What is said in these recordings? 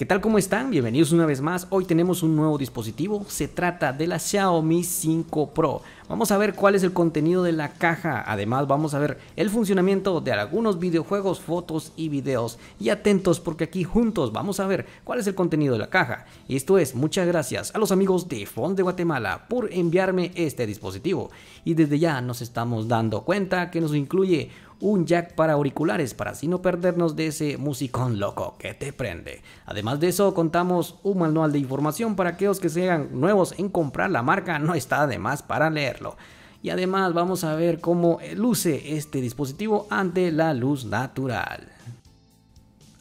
¿Qué tal? ¿Cómo están? Bienvenidos una vez más. Hoy tenemos un nuevo dispositivo. Se trata de la Xiaomi 5 Pro. Vamos a ver cuál es el contenido de la caja. Además vamos a ver el funcionamiento de algunos videojuegos, fotos y videos. Y atentos porque aquí juntos vamos a ver cuál es el contenido de la caja. Esto es, muchas gracias a los amigos de Fond de Guatemala por enviarme este dispositivo. Y desde ya nos estamos dando cuenta que nos incluye un jack para auriculares para así no perdernos de ese musicón loco que te prende. Además de eso, contamos un manual de información para aquellos que sean nuevos en comprar la marca, no está de más para leerlo. Y además vamos a ver cómo luce este dispositivo ante la luz natural.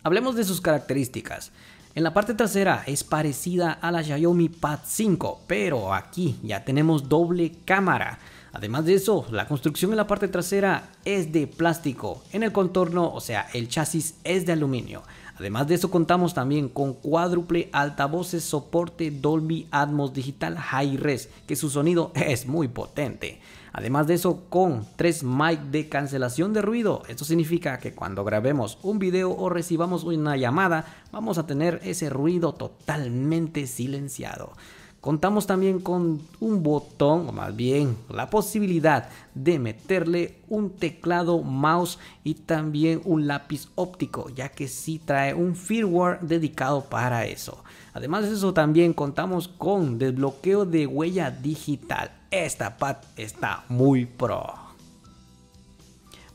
Hablemos de sus características. En la parte trasera es parecida a la Xiaomi Pad 5, pero aquí ya tenemos doble cámara. Además de eso, la construcción en la parte trasera es de plástico, en el contorno, o sea, el chasis es de aluminio. Además de eso contamos también con cuádruple altavoces soporte Dolby Atmos Digital High Res, que su sonido es muy potente. Además de eso con 3 mic de cancelación de ruido. Esto significa que cuando grabemos un video o recibamos una llamada, vamos a tener ese ruido totalmente silenciado. Contamos también con un botón, o más bien la posibilidad de meterle un teclado, mouse y también un lápiz óptico, ya que sí trae un firmware dedicado para eso. Además de eso también contamos con desbloqueo de huella digital. Esta pad está muy pro.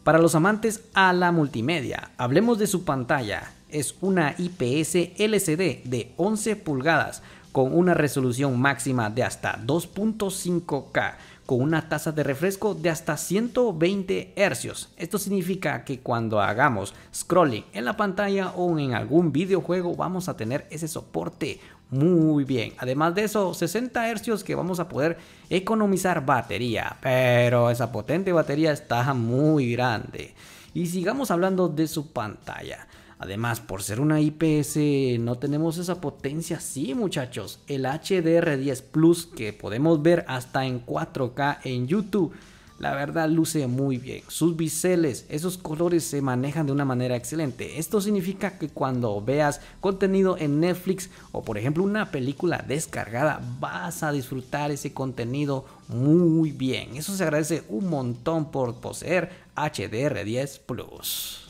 Para los amantes a la multimedia, hablemos de su pantalla. Es una IPS LCD de 11 pulgadas con una resolución máxima de hasta 2.5K con una tasa de refresco de hasta 120 Hz. Esto significa que cuando hagamos scrolling en la pantalla o en algún videojuego vamos a tener ese soporte muy bien. Además de eso, 60 Hz que vamos a poder economizar batería, pero esa potente batería está muy grande. Y sigamos hablando de su pantalla. Además, por ser una IPS, no tenemos esa potencia. Sí, muchachos, el HDR10 Plus que podemos ver hasta en 4K en YouTube. La verdad luce muy bien. Sus biseles, esos colores se manejan de una manera excelente. Esto significa que cuando veas contenido en Netflix o por ejemplo una película descargada, vas a disfrutar ese contenido muy bien. Eso se agradece un montón por poseer HDR10 Plus.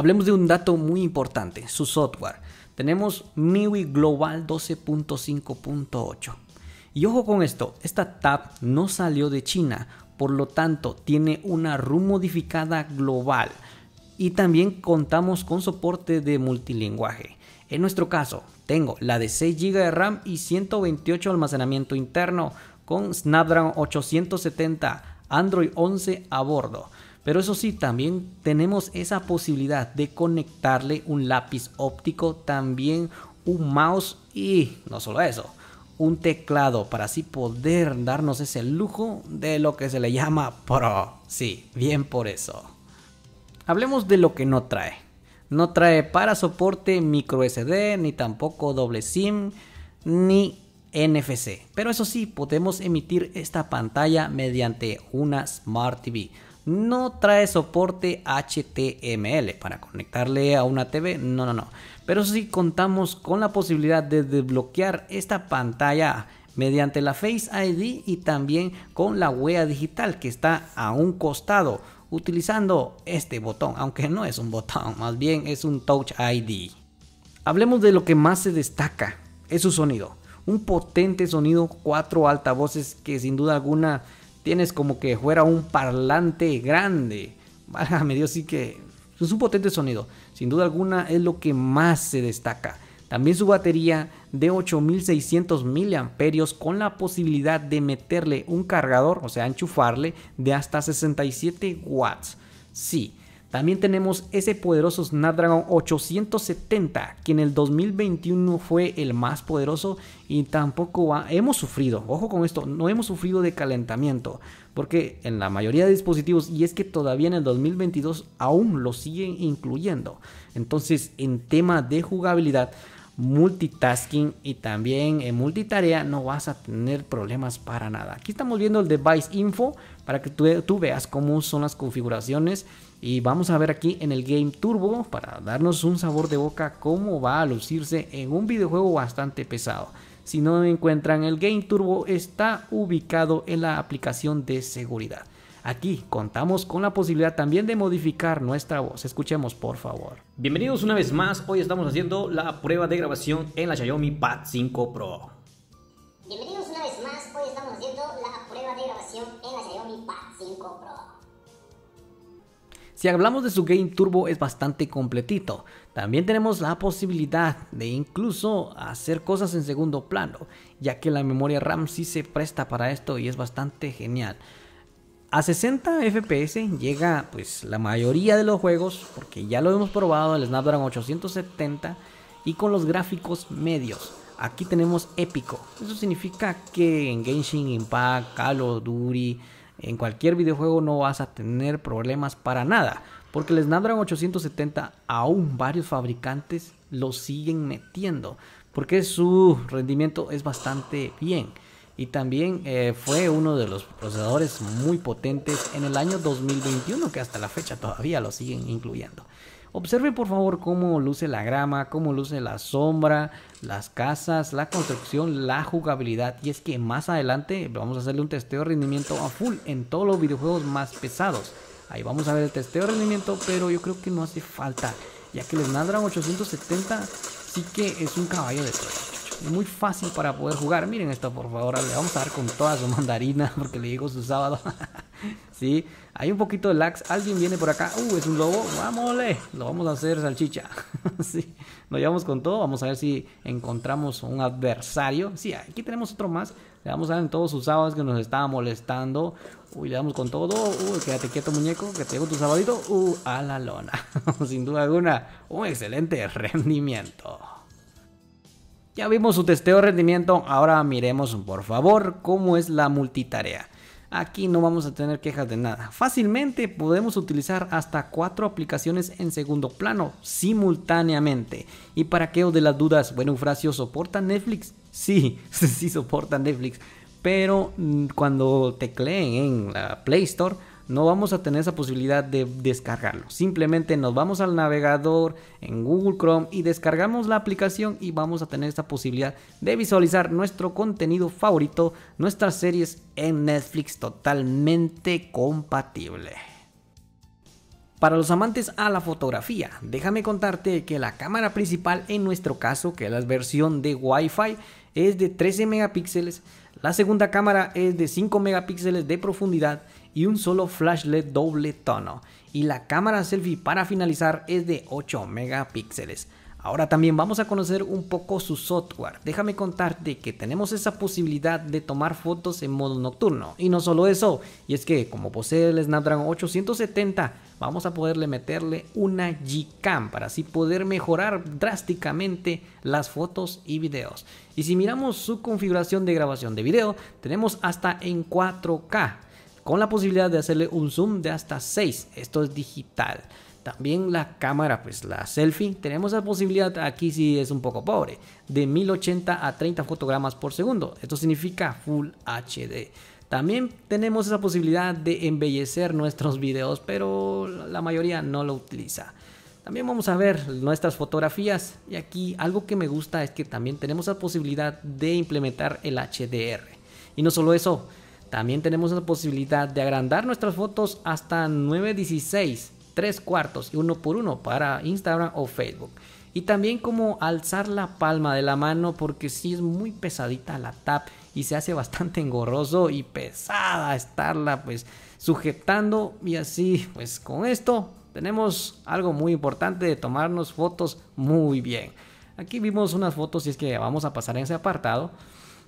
Hablemos de un dato muy importante, su software. Tenemos MIUI Global 12.5.8. Y ojo con esto, esta tab no salió de China, por lo tanto tiene una RUM modificada global. Y también contamos con soporte de multilinguaje. En nuestro caso, tengo la de 6 GB de RAM y 128 almacenamiento interno con Snapdragon 870, Android 11 a bordo. Pero eso sí, también tenemos esa posibilidad de conectarle un lápiz óptico, también un mouse y no solo eso, un teclado para así poder darnos ese lujo de lo que se le llama Pro. Sí, bien por eso. Hablemos de lo que no trae. No trae para soporte micro SD, ni tampoco doble SIM, ni NFC. Pero eso sí, podemos emitir esta pantalla mediante una Smart TV no trae soporte HTML para conectarle a una TV, no, no, no. Pero sí contamos con la posibilidad de desbloquear esta pantalla mediante la Face ID y también con la huella digital que está a un costado utilizando este botón, aunque no es un botón, más bien es un Touch ID. Hablemos de lo que más se destaca, es su sonido. Un potente sonido, cuatro altavoces que sin duda alguna tienes como que fuera un parlante grande. me Dios, sí que es un potente sonido. Sin duda alguna es lo que más se destaca. También su batería de 8600 mAh con la posibilidad de meterle un cargador, o sea, enchufarle de hasta 67 watts. Sí, también tenemos ese poderoso Snapdragon 870, que en el 2021 fue el más poderoso y tampoco hemos sufrido, ojo con esto, no hemos sufrido de calentamiento, porque en la mayoría de dispositivos, y es que todavía en el 2022 aún lo siguen incluyendo. Entonces, en tema de jugabilidad, multitasking y también en eh, multitarea no vas a tener problemas para nada. Aquí estamos viendo el device info para que tú, tú veas cómo son las configuraciones y vamos a ver aquí en el Game Turbo para darnos un sabor de boca cómo va a lucirse en un videojuego bastante pesado. Si no encuentran el Game Turbo está ubicado en la aplicación de seguridad. Aquí contamos con la posibilidad también de modificar nuestra voz. Escuchemos por favor. Bienvenidos una vez más. Hoy estamos haciendo la prueba de grabación en la Xiaomi Pad 5 Pro. Bienvenidos una vez más. Hoy estamos haciendo la prueba de grabación en la Xiaomi Pad 5 Pro. Si hablamos de su Game Turbo es bastante completito. También tenemos la posibilidad de incluso hacer cosas en segundo plano, ya que la memoria RAM sí se presta para esto y es bastante genial. A 60 FPS llega pues la mayoría de los juegos, porque ya lo hemos probado en el Snapdragon 870 y con los gráficos medios. Aquí tenemos épico. Eso significa que en Genshin Impact, Call of Duty, en cualquier videojuego no vas a tener problemas para nada. Porque el Snapdragon 870 aún varios fabricantes lo siguen metiendo. Porque su rendimiento es bastante bien. Y también eh, fue uno de los procesadores muy potentes en el año 2021 que hasta la fecha todavía lo siguen incluyendo. Observe por favor cómo luce la grama, cómo luce la sombra, las casas, la construcción, la jugabilidad. Y es que más adelante vamos a hacerle un testeo de rendimiento a full en todos los videojuegos más pesados. Ahí vamos a ver el testeo de rendimiento, pero yo creo que no hace falta, ya que el Snapdragon 870 sí que es un caballo de Troya muy fácil para poder jugar. Miren esto, por favor. Le vamos a dar con toda su mandarina porque le llegó su sábado. sí, hay un poquito de lax. Alguien viene por acá. Uh, es un lobo. ¡Vámonos! Lo vamos a hacer salchicha. sí, Nos llevamos con todo. Vamos a ver si encontramos un adversario. Sí, aquí tenemos otro más. Le vamos a dar en todos sus sábados que nos estaba molestando. Uy, le damos con todo. Uy, quédate quieto, muñeco, que te llevo tu sabadito. Uh, a la lona. Sin duda alguna, un excelente rendimiento. Ya vimos su testeo de rendimiento, ahora miremos por favor cómo es la multitarea. Aquí no vamos a tener quejas de nada. Fácilmente podemos utilizar hasta cuatro aplicaciones en segundo plano simultáneamente. Y para os de las dudas, bueno, Eufrasio, ¿soporta Netflix? Sí, sí soporta Netflix. Pero mm, cuando tecleen en la Play Store, no vamos a tener esa posibilidad de descargarlo. Simplemente nos vamos al navegador en Google Chrome y descargamos la aplicación y vamos a tener esta posibilidad de visualizar nuestro contenido favorito, nuestras series en Netflix totalmente compatible. Para los amantes a la fotografía, déjame contarte que la cámara principal en nuestro caso, que es la versión de Wi-Fi, es de 13 megapíxeles, la segunda cámara es de 5 megapíxeles de profundidad y un solo flash LED doble tono. Y la cámara selfie para finalizar es de 8 megapíxeles. Ahora también vamos a conocer un poco su software. Déjame contarte que tenemos esa posibilidad de tomar fotos en modo nocturno. Y no solo eso, y es que como posee el Snapdragon 870, vamos a poderle meterle una Cam para así poder mejorar drásticamente las fotos y videos. Y si miramos su configuración de grabación de video, tenemos hasta en 4K con la posibilidad de hacerle un zoom de hasta 6. Esto es digital. También la cámara, pues la selfie, tenemos la posibilidad, aquí sí es un poco pobre, de 1080 a 30 fotogramas por segundo. Esto significa Full HD. También tenemos esa posibilidad de embellecer nuestros videos, pero la mayoría no lo utiliza. También vamos a ver nuestras fotografías y aquí algo que me gusta es que también tenemos la posibilidad de implementar el HDR. Y no solo eso, también tenemos la posibilidad de agrandar nuestras fotos hasta 916, 3 cuartos y 1 por 1 para Instagram o Facebook. Y también como alzar la palma de la mano porque si sí es muy pesadita la tap y se hace bastante engorroso y pesada estarla pues sujetando y así pues con esto tenemos algo muy importante de tomarnos fotos muy bien. Aquí vimos unas fotos y es que vamos a pasar en ese apartado.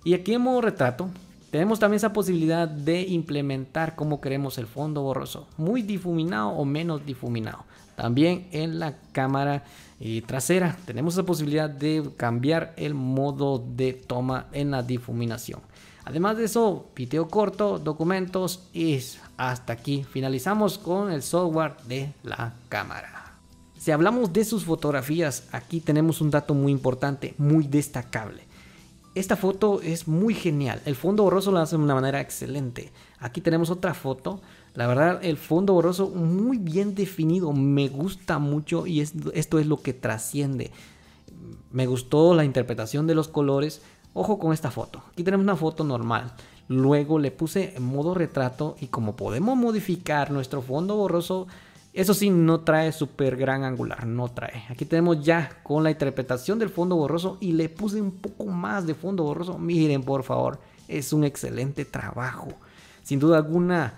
Y aquí en modo retrato tenemos también esa posibilidad de implementar como queremos el fondo borroso, muy difuminado o menos difuminado. También en la cámara eh, trasera tenemos la posibilidad de cambiar el modo de toma en la difuminación. Además de eso, video corto, documentos y hasta aquí finalizamos con el software de la cámara. Si hablamos de sus fotografías, aquí tenemos un dato muy importante, muy destacable. Esta foto es muy genial. El fondo borroso lo hace de una manera excelente. Aquí tenemos otra foto. La verdad, el fondo borroso muy bien definido. Me gusta mucho y esto es lo que trasciende. Me gustó la interpretación de los colores. Ojo con esta foto. Aquí tenemos una foto normal. Luego le puse en modo retrato y como podemos modificar nuestro fondo borroso eso sí, no trae súper gran angular, no trae. Aquí tenemos ya con la interpretación del fondo borroso y le puse un poco más de fondo borroso. Miren, por favor, es un excelente trabajo. Sin duda alguna,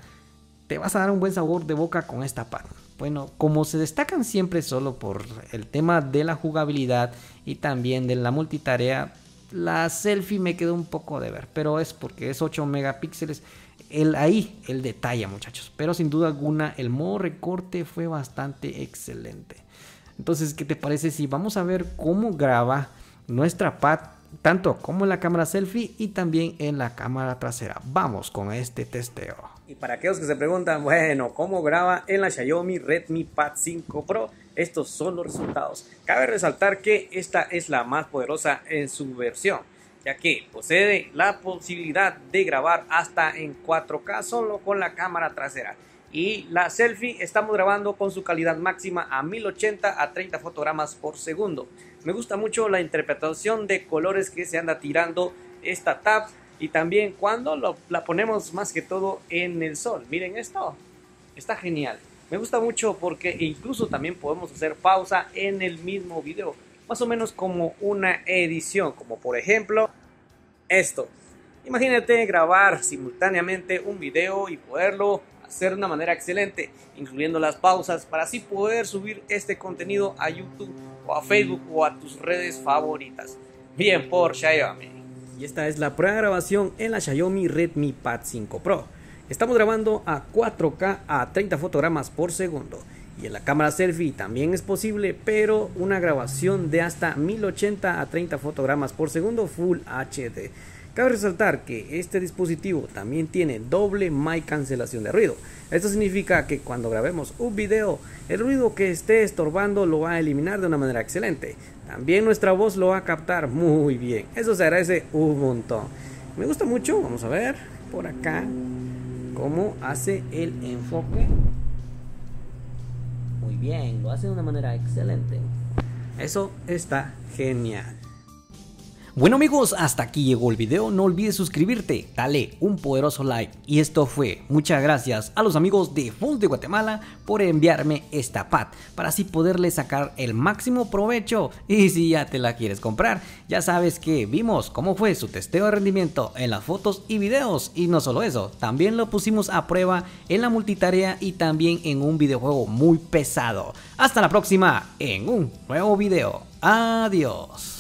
te vas a dar un buen sabor de boca con esta pan. Bueno, como se destacan siempre solo por el tema de la jugabilidad y también de la multitarea, la selfie me quedó un poco de ver, pero es porque es 8 megapíxeles. El, ahí el detalle, muchachos. Pero sin duda alguna, el modo recorte fue bastante excelente. Entonces, ¿qué te parece si vamos a ver cómo graba nuestra pad, tanto como en la cámara selfie y también en la cámara trasera? Vamos con este testeo. Y para aquellos que se preguntan, bueno, ¿cómo graba en la Xiaomi Redmi Pad 5 Pro? Estos son los resultados. Cabe resaltar que esta es la más poderosa en su versión, ya que posee la posibilidad de grabar hasta en 4K solo con la cámara trasera. Y la selfie estamos grabando con su calidad máxima a 1080 a 30 fotogramas por segundo. Me gusta mucho la interpretación de colores que se anda tirando esta tab y también cuando la ponemos más que todo en el sol. Miren esto, está genial. Me gusta mucho porque incluso también podemos hacer pausa en el mismo video, más o menos como una edición, como por ejemplo esto. Imagínate grabar simultáneamente un video y poderlo hacer de una manera excelente, incluyendo las pausas, para así poder subir este contenido a YouTube o a Facebook o a tus redes favoritas. Bien por Xiaomi. Y esta es la prueba de grabación en la Xiaomi Redmi Pad 5 Pro. Estamos grabando a 4K a 30 fotogramas por segundo. Y en la cámara selfie también es posible, pero una grabación de hasta 1080 a 30 fotogramas por segundo Full HD. Cabe resaltar que este dispositivo también tiene doble mic cancelación de ruido. Esto significa que cuando grabemos un video, el ruido que esté estorbando lo va a eliminar de una manera excelente. También nuestra voz lo va a captar muy bien. Eso se agradece un montón. Me gusta mucho, vamos a ver por acá cómo hace el enfoque. Muy bien, lo hace de una manera excelente. Eso está genial. Bueno amigos, hasta aquí llegó el video, no olvides suscribirte, dale un poderoso like y esto fue, muchas gracias a los amigos de Full de Guatemala por enviarme esta pad. para así poderle sacar el máximo provecho y si ya te la quieres comprar, ya sabes que vimos cómo fue su testeo de rendimiento en las fotos y videos y no solo eso, también lo pusimos a prueba en la multitarea y también en un videojuego muy pesado. Hasta la próxima en un nuevo video, adiós.